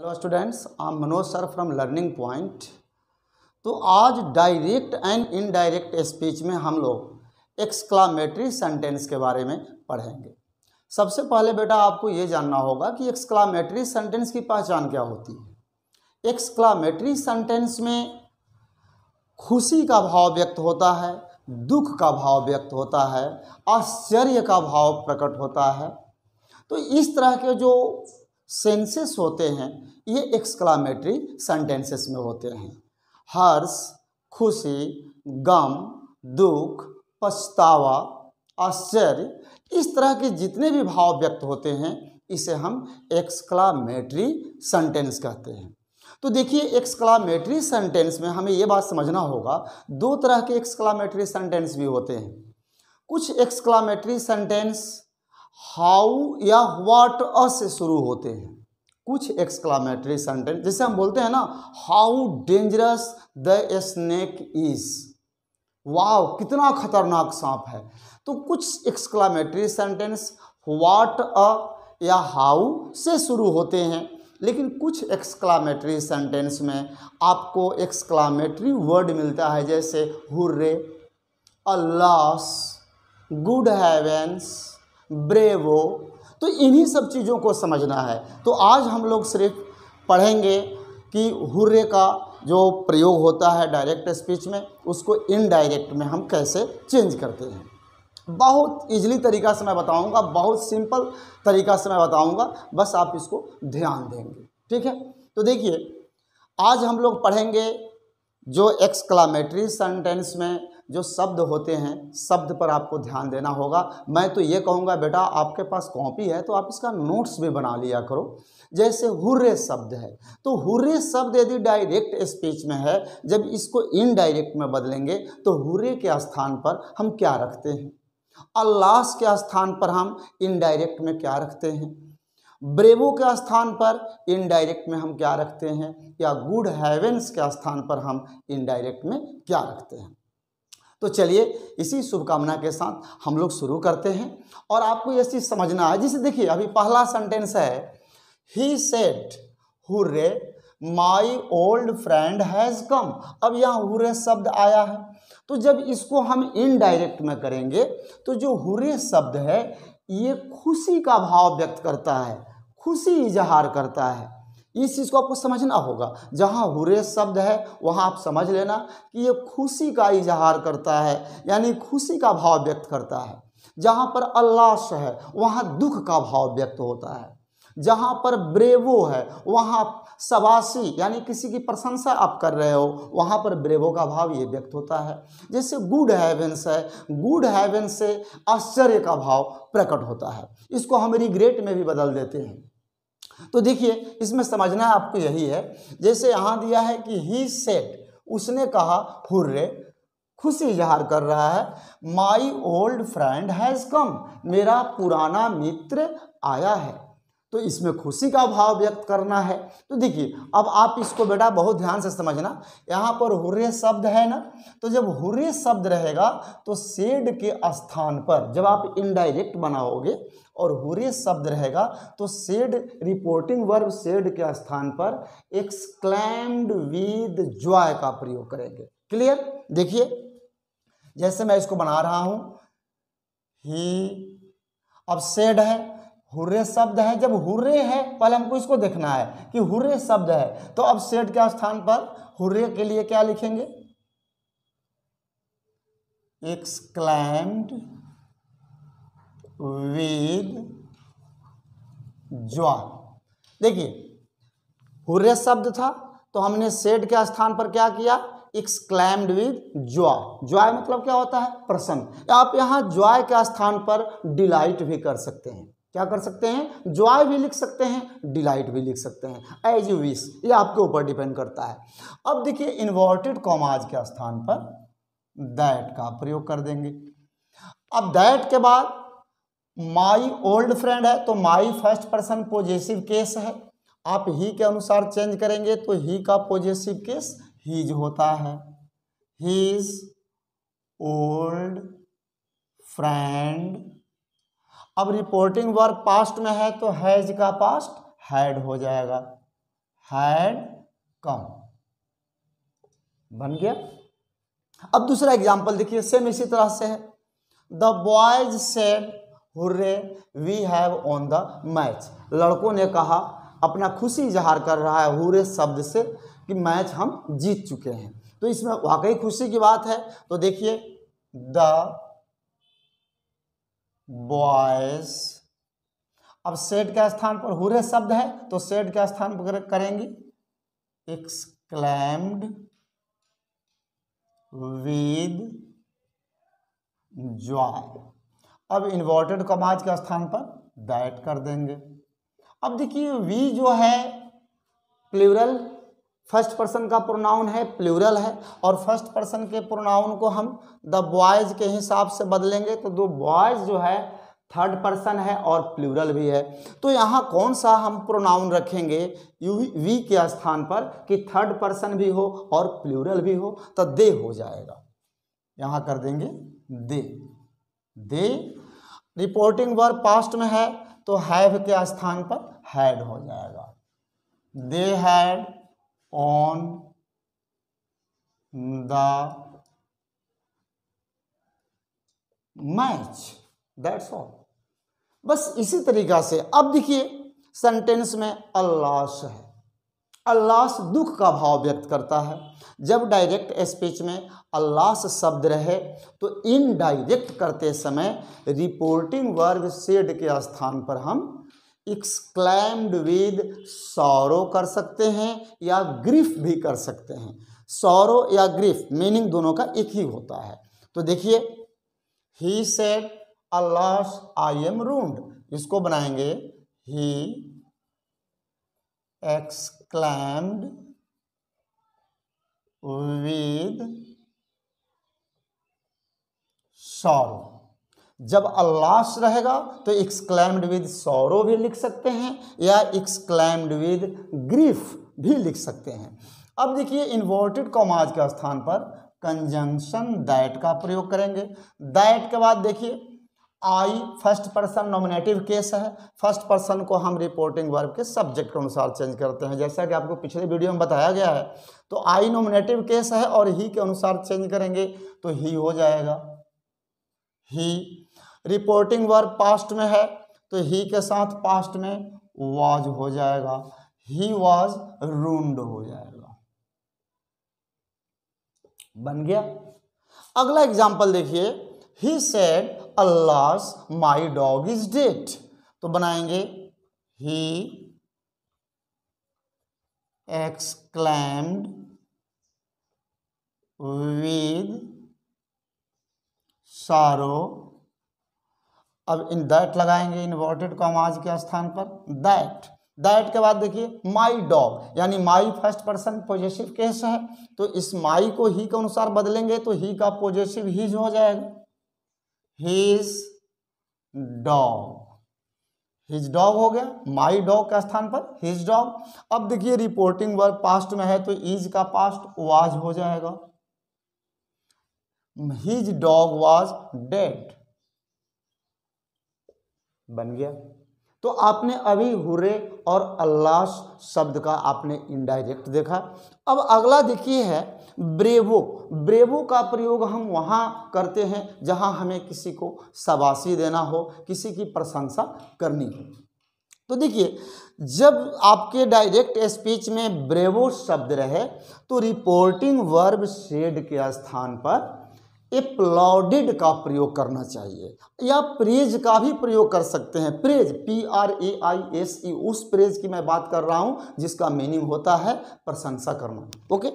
hello students I'm Manoj sir from learning point तो आज direct and indirect speech में हम लोग एक्सक्लामेटरी सेंटेंस के बारे में पढ़ेंगे सबसे पहले बेटा आपको ये जानना होगा कि एक्सक्लामेटरी सेंटेंस की पहचान क्या होती है एक्सक्लामेटरी सेंटेंस में खुशी का भाव व्यक्त होता है दुख का भाव व्यक्त होता है आश्चर्य का भाव प्रकट होता है तो इस तरह के जो सेंसेस होते हैं ये एक्सक्लामेटरी सेंटेंसेस में होते हैं हर्ष खुशी गम दुख पछतावा आश्चर्य इस तरह के जितने भी भाव व्यक्त होते हैं इसे हम एक्सक्लामेटरी सेंटेंस कहते हैं तो देखिए एक्सक्लामेटरी सेंटेंस में हमें ये बात समझना होगा दो तरह के एक्सक्लामेटरी सेंटेंस भी होते हैं कुछ एक्सक्लामेटरी सेंटेंस हाउ या व्हाट अ से शुरू होते हैं कुछ एक्सक्लामेटरी सेंटेंस जैसे हम बोलते हैं ना how dangerous the snake is wow कितना खतरनाक सांप है तो कुछ एक्सक्लामेटरी सेंटेंस वाट अ या हाउ से शुरू होते हैं लेकिन कुछ एक्सक्लामेटरी सेंटेंस में आपको एक्सक्लामेटरी वर्ड मिलता है जैसे hurray alas good heavens bravo तो इन्हीं सब चीज़ों को समझना है तो आज हम लोग सिर्फ पढ़ेंगे कि हुर्रे का जो प्रयोग होता है डायरेक्ट स्पीच में उसको इनडायरेक्ट में हम कैसे चेंज करते हैं बहुत इजली तरीका से मैं बताऊंगा बहुत सिंपल तरीका से मैं बताऊंगा बस आप इसको ध्यान देंगे ठीक है तो देखिए आज हम लोग पढ़ेंगे जो एक्सक्लामेटरी सेंटेंस में जो शब्द होते हैं शब्द पर आपको ध्यान देना होगा मैं तो ये कहूँगा बेटा आपके पास कॉपी है तो आप इसका नोट्स भी बना लिया करो जैसे हुर्रे शब्द है तो हुर्रे शब्द यदि डायरेक्ट स्पीच में है जब इसको इनडायरेक्ट में बदलेंगे तो हुर्रे के स्थान पर हम क्या रखते हैं अल्लास के स्थान पर हम इनडायरेक्ट में क्या रखते हैं ब्रेवो के स्थान पर इनडायरेक्ट में हम क्या रखते हैं या गुड हैवेंस के स्थान पर हम इनडायरेक्ट में क्या रखते हैं तो चलिए इसी शुभकामना के साथ हम लोग शुरू करते हैं और आपको यह चीज़ समझना है जिसे देखिए अभी पहला सेंटेंस है ही said hurray my old friend has come अब यहाँ हुर्रे शब्द आया है तो जब इसको हम इनडायरेक्ट में करेंगे तो जो हुर्रे शब्द है ये खुशी का भाव व्यक्त करता है खुशी इजहार करता है इस चीज़ को आपको समझना होगा जहाँ हुरे शब्द है वहाँ आप समझ लेना कि ये खुशी का इजहार करता है यानी खुशी का भाव व्यक्त करता है जहाँ पर अल्लाश है वहाँ दुख का भाव व्यक्त होता है जहाँ पर ब्रेवो है वहाँ सवासी यानी किसी की प्रशंसा आप कर रहे हो वहाँ पर ब्रेवो का भाव ये व्यक्त होता है जैसे गुड हैवेंस है गुड हैवेंस से आश्चर्य का भाव प्रकट होता है इसको हम रिग्रेट में भी बदल देते हैं तो देखिए इसमें समझना आपको यही है जैसे यहाँ दिया है कि ही सेट उसने कहा हुर्रे खुशी इजहार कर रहा है my old friend has come मेरा पुराना मित्र आया है तो इसमें खुशी का भाव व्यक्त करना है तो देखिए अब आप इसको बेटा बहुत ध्यान से समझना यहाँ पर हुर्रे शब्द है ना तो जब हुर्रे शब्द रहेगा तो सेड के स्थान पर जब आप इनडायरेक्ट बनाओगे और हुरे शब्द रहेगा तो सेड रिपोर्टिंग वर्ब सेड के स्थान पर एक्सक्लैम्ड विद जॉय का प्रयोग करेंगे क्लियर देखिए जैसे मैं इसको बना रहा हूं ही अब सेड है हुर्रे शब्द है जब हुर्रे है पहले हमको इसको देखना है कि हुर्रे शब्द है तो अब सेड के स्थान पर हुर्रे के लिए क्या लिखेंगे एक्सक्लैम्ड वेद ज्वा देखिए हुर्रे शब्द था तो हमने सेड के स्थान पर क्या किया एक्सक्लाइम्ड विद ज्वा ज्वाय मतलब क्या होता है प्रसन्न आप यहां ज्वाय के स्थान पर डिलाइट भी कर सकते हैं क्या कर सकते हैं ज्वाय भी लिख सकते हैं डिलाइट भी लिख सकते हैं एज यू विश ये आपके ऊपर डिपेंड करता है अब देखिए इन्वर्टेड कॉमाज के स्थान पर दैट का प्रयोग कर देंगे अब दैट के बाद माई ओल्ड फ्रेंड है तो my first person positive case है आप ही के अनुसार चेंज करेंगे तो ही का पॉजिटिव केस हीज होता है हीज ओल्ड फ्रेंड अब रिपोर्टिंग वर्क पास्ट में है तो हैज का पास्ट हैड हो जाएगा हैड कम बन गया अब दूसरा एग्जाम्पल देखिए सेम इसी तरह से है the boys said hurray we have won the match लड़कों ने कहा अपना खुशी इजहार कर रहा है हुर्रे शब्द से कि मैच हम जीत चुके हैं तो इसमें वाकई खुशी की बात है तो देखिए द बॉयज अब सेट के स्थान पर हुरे शब्द है तो सेट के स्थान पर करेंगे एक्सक्लैम्ड विद जॉय अब इन्वर्टेड कमाज के स्थान पर दैट कर देंगे अब देखिए वी जो है प्लूरल फर्स्ट पर्सन का प्रोनाउन है प्लूरल है और फर्स्ट पर्सन के प्रोनाउन को हम द बॉयज़ के हिसाब से बदलेंगे तो दो बॉयज़ जो है थर्ड पर्सन है और प्लूरल भी है तो यहाँ कौन सा हम प्रोनाउन रखेंगे यू वी के स्थान पर कि थर्ड पर्सन भी हो और प्लूरल भी हो तो दे हो जाएगा यहाँ कर देंगे they they reporting verb past में है तो हैव के स्थान पर हैड हो जाएगा they had won the match that's all बस इसी तरीका से अब देखिए सेंटेंस में अल्लाह है अल्लास दुख का भाव व्यक्त करता है जब डायरेक्ट स्पीच में अल्लास शब्द रहे तो इन डायरेक्ट करते समय रिपोर्टिंग वर्ग सेड के स्थान पर हम एक्सक्लैम्ड विद सौरो कर सकते हैं या ग्रीफ भी कर सकते हैं सौरो या ग्रीफ मीनिंग दोनों का एक ही होता है तो देखिए ही सेड अल्लास आई एम रूंड इसको बनाएंगे ही exclaimed with sorrow जब अल्लाश रहेगा तो एक्सक्लैम्ड विद सौरो भी लिख सकते हैं या एक्सक्लैम्ड विद ग्रीफ भी लिख सकते हैं अब देखिए इन्वर्टेड कॉमाज के स्थान पर कंजंक्शन दैट का प्रयोग करेंगे दैट के बाद देखिए I first person nominative case है फर्स्ट पर्सन को हम रिपोर्टिंग वर्ब के सब्जेक्ट के अनुसार चेंज करते हैं जैसा कि आपको पिछले वीडियो में बताया गया है तो आई नॉमिनेटिव केस है और ही के अनुसार चेंज करेंगे तो ही हो जाएगा ही रिपोर्टिंग वर्ब पास्ट में है तो ही के साथ पास्ट में वाज हो जाएगा ही वाज रूंड हो जाएगा बन गया अगला एग्जाम्पल देखिए he said alas my dog is dead तो बनाएंगे ही एक्सक्लैम्ड विद सारो अब इन दैट लगाएंगे इन्वर्टेड कॉमाज के स्थान पर दैट दैट के बाद देखिए माई डॉग यानी my first person positive case है तो इस माई को ही के अनुसार बदलेंगे तो ही का पॉजिटिव हीज हो जाएगा हिज डॉग हिज डॉग हो गया माई डॉग का स्थान पर हिज डॉग अब देखिए रिपोर्टिंग वर्ग पास्ट में है तो इज का पास्ट वाज हो जाएगा हिज डॉग वाज डेड बन गया तो आपने अभी हुरे और अल्लास शब्द का आपने इनडायरेक्ट देखा अब अगला देखिए है ब्रेवो ब्रेवो का प्रयोग हम वहाँ करते हैं जहाँ हमें किसी को शबासी देना हो किसी की प्रशंसा करनी हो तो देखिए जब आपके डायरेक्ट स्पीच में ब्रेवो शब्द रहे तो रिपोर्टिंग वर्ब शेड के स्थान पर एप्लॉडिड का प्रयोग करना चाहिए या प्रेज का भी प्रयोग कर सकते हैं praise P R A I S E उस प्रेज की मैं बात कर रहा हूं जिसका मीनिंग होता है प्रशंसा करना ओके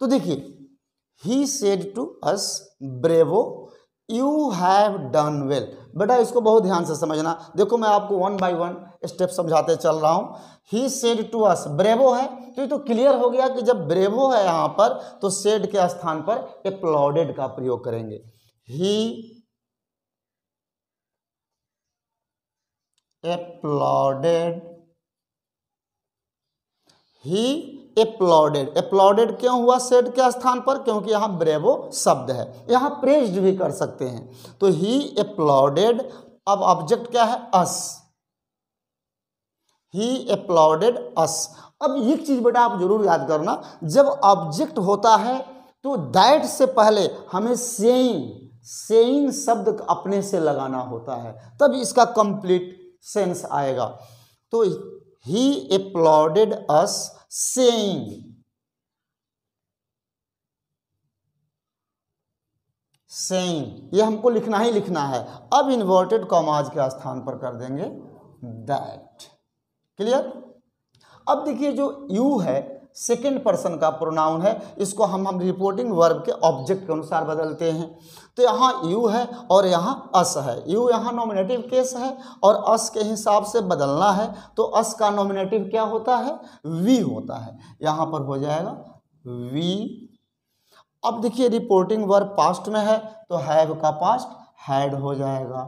तो देखिए he said to us bravo you have done well बेटा इसको बहुत ध्यान से समझना देखो मैं आपको वन बाय वन स्टेप समझाते चल रहा हूँ he said to us bravo है तो ये तो क्लियर हो गया कि जब ब्रेवो है यहाँ पर तो सेड के स्थान पर अप्लाउडेड का प्रयोग करेंगे he applauded he applauded applauded क्यों हुआ सेड के स्थान पर क्योंकि यहाँ ब्रेवो शब्द है यहाँ प्रेज्ड भी कर सकते हैं तो ही एप्लॉडेड अब ऑब्जेक्ट क्या है अस ही एप्लॉडेड अस अब एक चीज़ बेटा आप जरूर याद करना जब ऑब्जेक्ट होता है तो दैट से पहले हमें सेइंग सेइंग शब्द अपने से लगाना होता है तब इसका कंप्लीट सेंस आएगा तो ही अप्लॉडेड अस saying सेइंग ये हमको लिखना ही लिखना है अब इन्वर्टेड कॉमाज के स्थान पर कर देंगे दैट क्लियर अब देखिए जो यू है सेकेंड पर्सन का प्रोनाउन है इसको हम हम रिपोर्टिंग वर्ब के ऑब्जेक्ट के अनुसार बदलते हैं तो यहाँ यू है और यहाँ अस है यू यहाँ नॉमिनेटिव केस है और अस के हिसाब से बदलना है तो अस का नॉमिनेटिव क्या होता है वी होता है यहाँ पर हो जाएगा वी अब देखिए रिपोर्टिंग वर्ब पास्ट में है तो हैव का पास्ट हैड हो जाएगा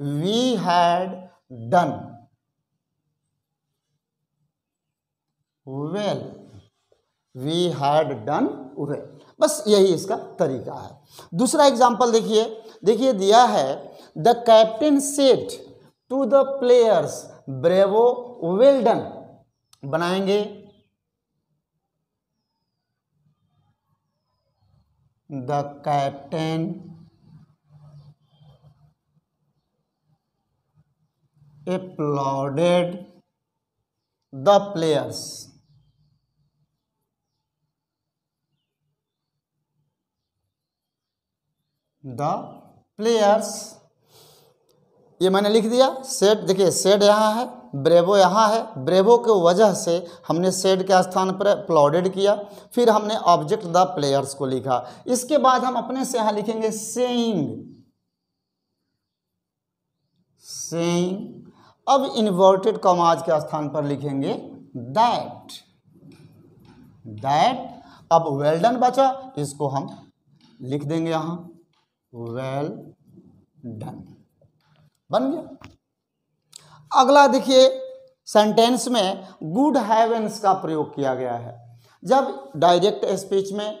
we had done well we had done उड़े बस यही इसका तरीका है दूसरा एग्जाम्पल देखिए देखिए दिया है the captain said to the players bravo well done बनाएंगे the captain applauded the players the players ये मैंने लिख दिया सेड देखिए सेड यहाँ है ब्रेवो यहाँ है ब्रेवो के वजह से हमने सेड के स्थान पर प्लॉडेड किया फिर हमने ऑब्जेक्ट द प्लेयर्स को लिखा इसके बाद हम अपने से यहाँ लिखेंगे सेइंग सेइंग अब इन्वर्टेड कॉमाज के स्थान पर लिखेंगे दैट दैट अब वेल्डन बचा इसको हम लिख देंगे यहाँ वेल डन बन गया अगला देखिए सेंटेंस में गुड हैवेंस का प्रयोग किया गया है जब डायरेक्ट स्पीच में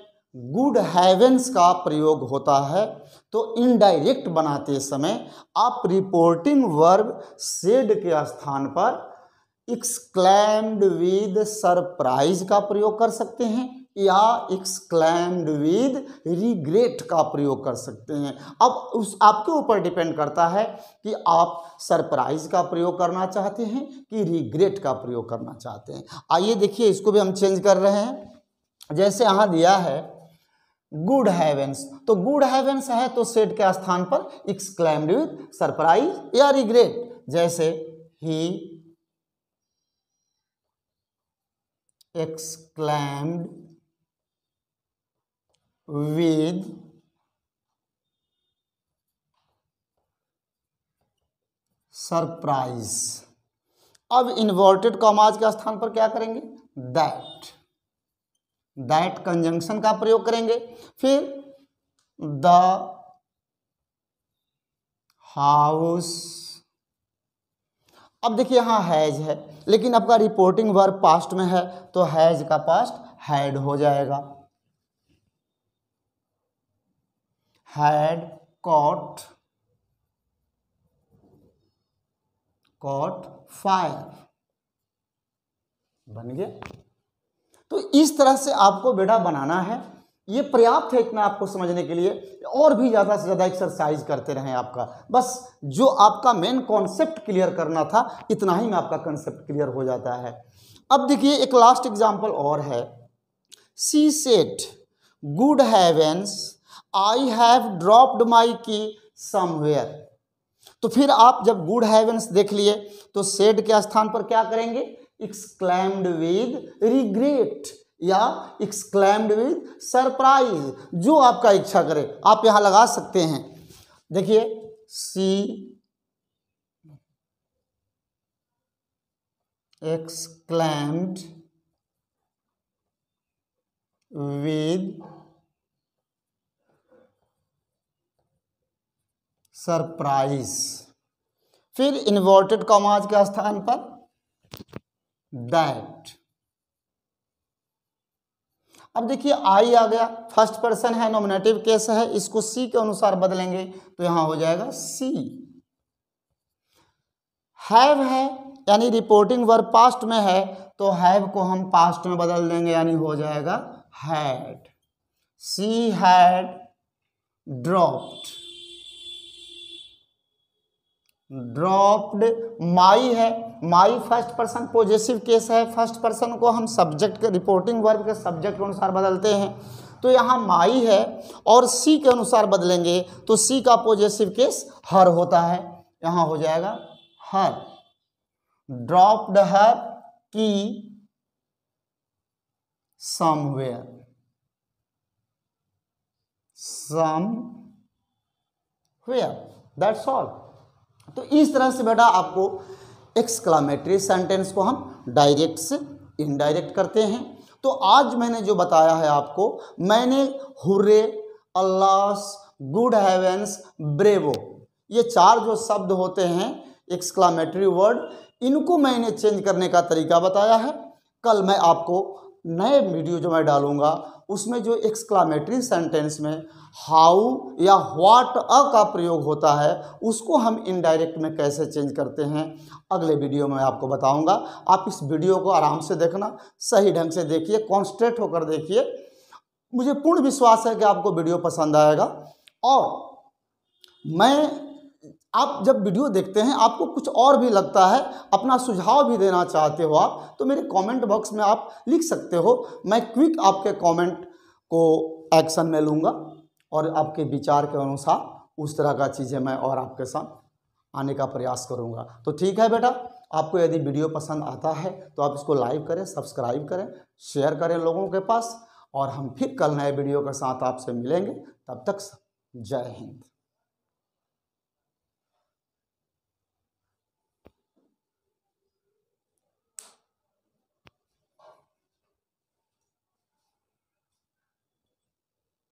गुड हैवेंस का प्रयोग होता है तो इनडायरेक्ट बनाते समय आप रिपोर्टिंग वर्ब सेड के स्थान पर एक्सक्लैम्ड विद सरप्राइज का प्रयोग कर सकते हैं या एक्सक्लैम्ड विद रिग्रेट का प्रयोग कर सकते हैं अब उस आपके ऊपर डिपेंड करता है कि आप सरप्राइज का प्रयोग करना चाहते हैं कि रिग्रेट का प्रयोग करना चाहते हैं आइए देखिए इसको भी हम चेंज कर रहे हैं जैसे यहाँ दिया है गुड हैवेंस तो गुड हैवेंस है तो सेट के स्थान पर एक्सक्लैम्ड विद सरप्राइज या रिग्रेट जैसे ही exclaimed with सरप्राइज अब इन्वर्टेड कॉमाज के स्थान पर क्या करेंगे दैट दैट कंजंक्शन का प्रयोग करेंगे फिर the house अब देखिए यहाँ हैज है लेकिन आपका रिपोर्टिंग वर्ग पास्ट में है तो हैज का पास्ट हैड हो जाएगा had caught caught फाइव बन गया तो इस तरह से आपको बेटा बनाना है ये पर्याप्त है इतना आपको समझने के लिए और भी ज़्यादा से ज़्यादा एक्सरसाइज करते रहें आपका बस जो आपका मेन कॉन्सेप्ट क्लियर करना था इतना ही में आपका कॉन्सेप्ट क्लियर हो जाता है अब देखिए एक लास्ट एग्जाम्पल और है she said good heavens I have dropped my key somewhere तो फिर आप जब गुड हैवेंस देख लिए तो सेड के स्थान पर क्या करेंगे एक्सक्लाइम्ड विद रिग्रेट या एक्सक्लाइम्ड विद सरप्राइज जो आपका इच्छा करे आप यहां लगा सकते हैं देखिए सी एक्सक्लाइम्ड विद सरप्राइज फिर इन्वर्टेड कॉमाज के स्थान पर दैट अब देखिए आई आ गया फर्स्ट पर्सन है नॉमिनेटिव केस है इसको सी के अनुसार बदलेंगे तो यहां हो जाएगा सी हैव है यानी रिपोर्टिंग वर्ब पास्ट में है तो हैव को हम पास्ट में बदल देंगे यानी हो जाएगा had she had dropped dropped my है my first person positive case है फर्स्ट पर्सन को हम सब्जेक्ट के रिपोर्टिंग वर्ब के सब्जेक्ट के अनुसार बदलते हैं तो यहाँ माई है और सी के अनुसार बदलेंगे तो सी का पॉजिटिव केस हर होता है यहाँ हो जाएगा हर ड्रॉप्ड हर की समवेयर समवेयर दैट्स ऑल तो इस तरह से बेटा आपको एक्सक्लामेटरी सेंटेंस को हम डायरेक्ट से इनडायरेक्ट करते हैं तो आज मैंने जो बताया है आपको मैंने hurray alas good heavens bravo ये चार जो शब्द होते हैं एक्सक्लामेटरी वर्ड इनको मैंने चेंज करने का तरीका बताया है कल मैं आपको नए वीडियो जो मैं डालूँगा उसमें जो एक्सक्लामेटरी सेंटेंस में हाउ या व्हाट अ का प्रयोग होता है उसको हम इनडायरेक्ट में कैसे चेंज करते हैं अगले वीडियो में आपको बताऊंगा आप इस वीडियो को आराम से देखना सही ढंग से देखिए कॉन्सट्रेट होकर देखिए मुझे पूर्ण विश्वास है कि आपको वीडियो पसंद आएगा और मैं आप जब वीडियो देखते हैं आपको कुछ और भी लगता है अपना सुझाव भी देना चाहते हो आप तो मेरे कमेंट बॉक्स में आप लिख सकते हो मैं क्विक आपके कमेंट को एक्शन में लूँगा और आपके विचार के अनुसार उस तरह का चीज़ें मैं और आपके साथ आने का प्रयास करूँगा तो ठीक है बेटा आपको यदि वीडियो पसंद आता है तो आप इसको लाइक करें सब्सक्राइब करें शेयर करें लोगों के पास और हम फिर कल नए वीडियो के साथ आपसे मिलेंगे तब तक जय हिंद